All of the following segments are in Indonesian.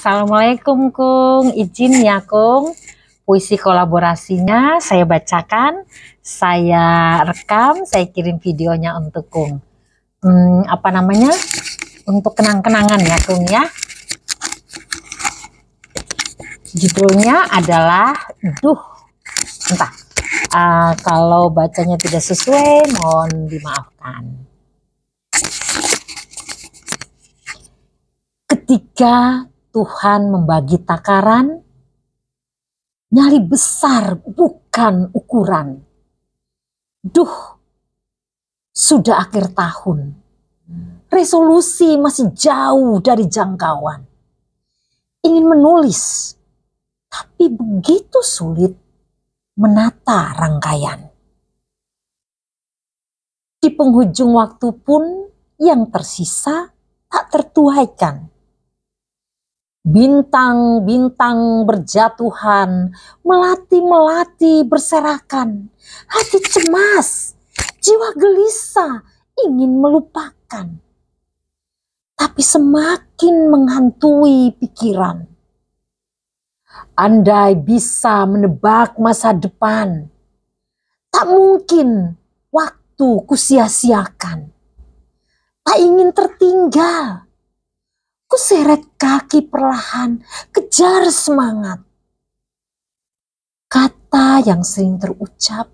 Assalamualaikum Kung, izin ya Kung. Puisi kolaborasinya saya bacakan, saya rekam, saya kirim videonya untuk Kung. Hmm, apa namanya? Untuk kenang-kenangan ya Kung ya. Judulnya adalah, duh, entah. Uh, kalau bacanya tidak sesuai, mohon dimaafkan. Ketika Tuhan membagi takaran, nyali besar bukan ukuran. Duh, sudah akhir tahun. Resolusi masih jauh dari jangkauan. Ingin menulis, tapi begitu sulit menata rangkaian. Di penghujung waktu pun yang tersisa tak tertuaikan Bintang-bintang berjatuhan, melati-melati berserakan. Hati cemas, jiwa gelisah, ingin melupakan. Tapi semakin menghantui pikiran. Andai bisa menebak masa depan, tak mungkin waktu kusia-siakan. Tak ingin tertinggal Kuseret kaki perlahan, kejar semangat. Kata yang sering terucap,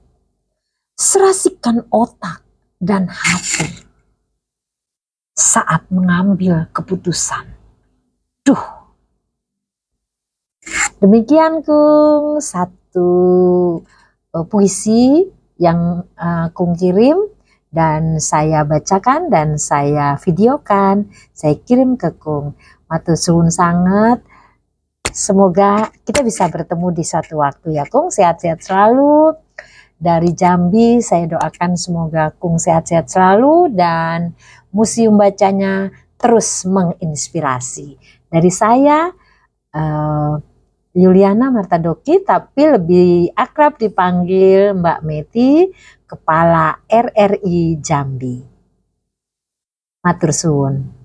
serasikan otak dan hati saat mengambil keputusan. Duh. Demikian Kung, satu eh, puisi yang uh, Kung kirim dan saya bacakan dan saya videokan, saya kirim ke Kung. Matur suwun sangat. Semoga kita bisa bertemu di satu waktu ya Kung, sehat-sehat selalu. Dari Jambi saya doakan semoga Kung sehat-sehat selalu dan museum bacanya terus menginspirasi. Dari saya uh, Yuliana Martadoki, tapi lebih akrab dipanggil Mbak Meti, Kepala RRI Jambi. Matur suwun.